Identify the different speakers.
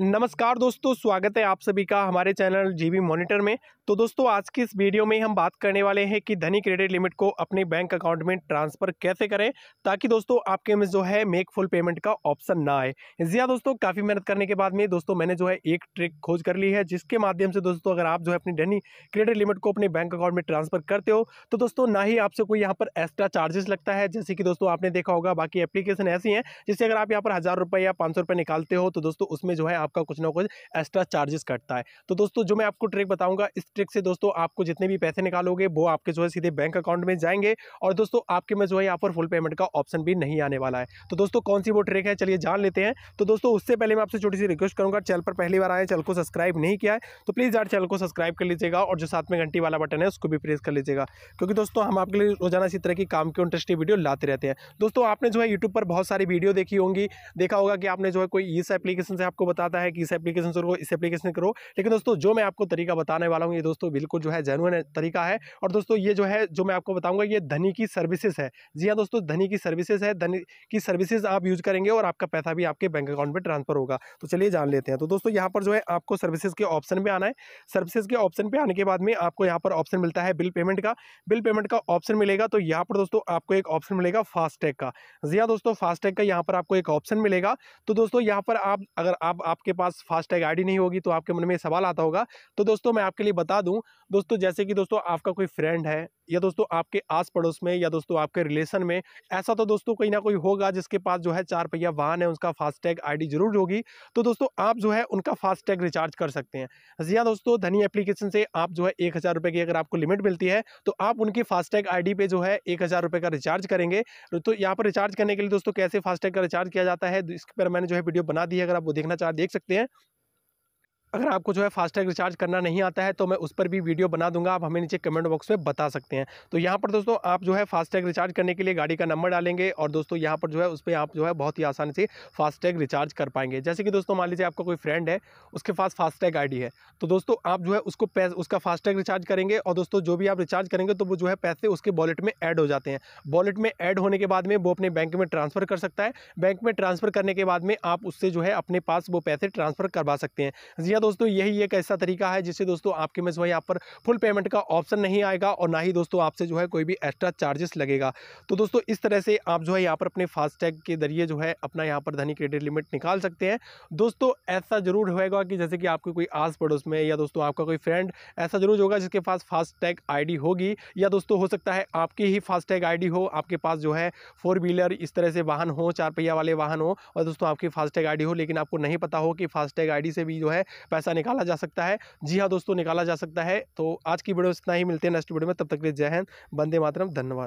Speaker 1: नमस्कार दोस्तों स्वागत है आप सभी का हमारे चैनल जीबी मॉनिटर में तो दोस्तों आज की इस वीडियो में हम बात करने वाले हैं कि धनी क्रेडिट लिमिट को अपने बैंक अकाउंट में ट्रांसफ़र कैसे करें ताकि दोस्तों आपके में जो है मेक फुल पेमेंट का ऑप्शन ना आए जी हाँ दोस्तों काफ़ी मेहनत करने के बाद में दोस्तों मैंने जो है एक ट्रिक खोज कर ली है जिसके माध्यम से दोस्तों अगर आप जो है अपनी धनी क्रेडिट लिमिट को अपने बैंक अकाउंट में ट्रांसफ़र करते हो तो दोस्तों ना ही आपसे कोई यहाँ पर एक्स्ट्रा चार्जेस लगता है जैसे कि दोस्तों आपने देखा होगा बाकी एप्लीकेशन ऐसी हैं जिससे अगर आप यहाँ पर हज़ार रुपये या पाँच निकालते हो तो दोस्तों उसमें जो है आपका कुछ ना कुछ एक्स्ट्रा चार्जेस कटता है तो दोस्तों जो मैं आपको ट्रिक बताऊंगा इस ट्रिक से दोस्तों आपको जितने भी पैसे निकालोगे वो आपके जो है सीधे बैंक अकाउंट में जाएंगे और दोस्तों आपके में जो है यहाँ पर फुल पेमेंट का ऑप्शन भी नहीं आने वाला है तो दोस्तों कौन सी वो ट्रिक है चलिए जान लेते हैं तो दोस्तों उससे पहले मैं आपसे छोटी सी रिक्वेस्ट करूँगा चैनल पर पहली बार आए चैनल को सब्सक्राइब नहीं किया है तो प्लीज़ यार चैनल को सब्सक्राइब कर लीजिएगा और जो साथ में घंटी वाला बटन है उसको भी प्रेस कर लीजिएगा क्योंकि दोस्तों हम आपके लिए रोजाना इसी तरह की काम की इंटरेस्टिंग वीडियो लाते रहते हैं दोस्तों आपने जो है यूट्यूब पर बहुत सारी वीडियो देखी होंगी देखा होगा कि आपने जो है कोई इस एप्लीकेशन से आपको बताता पता है कि इस एप्लीकेशन से करो इस एप्लीकेशन से करो लेकिन दोस्तों जो मैं आपको तरीका बताने वाला हूँ ये दोस्तों बिल्कुल जो है जेनुअन तरीका है और दोस्तों ये जो है जो मैं आपको बताऊँगा ये धनी की सर्विसेज है जी हाँ दोस्तों धनी की सर्विसेज है धनी की सर्विसेज आप यूज करेंगे और आपका पैसा भी आपके बैंक अकाउंट में ट्रांसफर होगा तो चलिए जान लेते हैं तो दोस्तों यहाँ पर जो है आपको सर्विसेज के ऑप्शन पर आना है सर्विसेज के ऑप्शन पर आने के बाद में आपको यहाँ पर ऑप्शन मिलता है बिल पेमेंट का बिल पेमेंट का ऑप्शन मिलेगा तो यहाँ पर दोस्तों आपको एक ऑप्शन मिलेगा फास्टैग का जी हाँ दोस्तों फास्टैग का यहाँ पर आपको एक ऑप्शन मिलेगा तो दोस्तों यहाँ पर आप अगर आप आपके पास फास्टैग आईडी नहीं होगी तो आपके मन में सवाल आता होगा तो दोस्तों मैं आपके लिए बता दूं दोस्तों जैसे कि दोस्तों आपका कोई फ्रेंड है या दोस्तों आपके आस पड़ोस में या दोस्तों आपके रिलेशन में ऐसा तो दोस्तों कोई ना कोई होगा जिसके पास जो है चार पहिया वाहन है उसका फास्टैग आईडी जरूर होगी तो दोस्तों आप जो है उनका फास्टैग रिचार्ज कर सकते हैं जी हाँ दोस्तों धनी एप्लीकेशन से आप जो है एक हज़ार रुपये की अगर आपको लिमिट मिलती है तो आप उनकी फास्टैग आई पे जो है एक हज़ार का रिचार्ज करेंगे तो यहाँ पर रिचार्ज करने के लिए दोस्तों कैसे फास्टैग का रिचार्ज किया जाता है तो इस पर मैंने जो है वीडियो बना दी है अगर आप वो देखना चाहते देख सकते हैं अगर आपको जो है फास्टैग रिचार्ज करना नहीं आता है तो मैं उस पर भी वीडियो बना दूंगा आप हमें नीचे कमेंट बॉक्स में बता सकते हैं तो यहाँ पर दोस्तों आप जो है फास्टैग रिचार्ज करने के लिए गाड़ी का नंबर डालेंगे और दोस्तों यहाँ पर जो है उस पर आप जो है बहुत ही आसानी से फास्टैग रिचार्ज कर पाएंगे जैसे कि दोस्तों मान लीजिए आपका कोई फ्रेंड है उसके पास फास्टैग आई है तो दोस्तों आप जो है उसको उसका फास्टैग रिचार्ज करेंगे और दोस्तों जो भी आप रिचार्ज करेंगे तो वो जो है पैसे उसके वॉलेट में ऐड हो जाते हैं वॉलेट में ऐड होने के बाद में वो अपने बैंक में ट्रांसफ़र कर सकता है बैंक में ट्रांसफ़र करने के बाद में आप उससे जो है अपने पास वो पैसे ट्रांसफ़र करवा सकते हैं जी दोस्तों यही एक ऐसा तरीका है जिससे दोस्तों आपके में जो है यहाँ पर फुल पेमेंट का ऑप्शन नहीं आएगा और ना ही दोस्तों आपसे जो है कोई भी एक्स्ट्रा चार्जेस लगेगा तो दोस्तों इस तरह से आप जो है यहाँ पर अपने फास्टैग के जरिए जो है अपना यहाँ पर धनी क्रेडिट लिमिट निकाल सकते हैं दोस्तों ऐसा ज़रूर होगा कि जैसे कि आपके कोई आस पड़ोस में या दोस्तों आपका कोई फ्रेंड ऐसा ज़रूर होगा जिसके पास फास्टैग आई होगी या दोस्तों हो सकता है आपकी ही फास्टैग आई हो आपके पास जो है फोर व्हीलर इस तरह से वाहन हो चार पहिया वाले वाहन हो और दोस्तों आपकी फास्टैग आई हो लेकिन आपको नहीं पता हो कि फास्टैग आई से भी जो है पैसा निकाला जा सकता है जी हाँ दोस्तों निकाला जा सकता है तो आज की वीडियो इतना ही मिलते हैं नेक्स्ट वीडियो में तब तक के लिए जय हिंद बंदे मातरम धन्यवाद